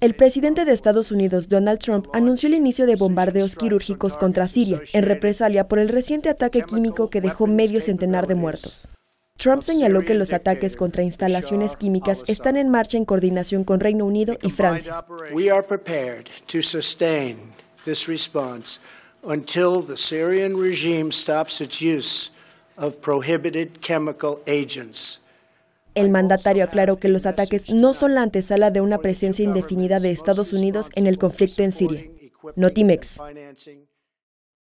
El presidente de Estados Unidos, Donald Trump, anunció el inicio de bombardeos quirúrgicos contra Siria, en represalia por el reciente ataque químico que dejó medio centenar de muertos. Trump señaló que los ataques contra instalaciones químicas están en marcha en coordinación con Reino Unido y Francia. regime el mandatario aclaró que los ataques no son la antesala de una presencia indefinida de Estados Unidos en el conflicto en Siria. Notimex.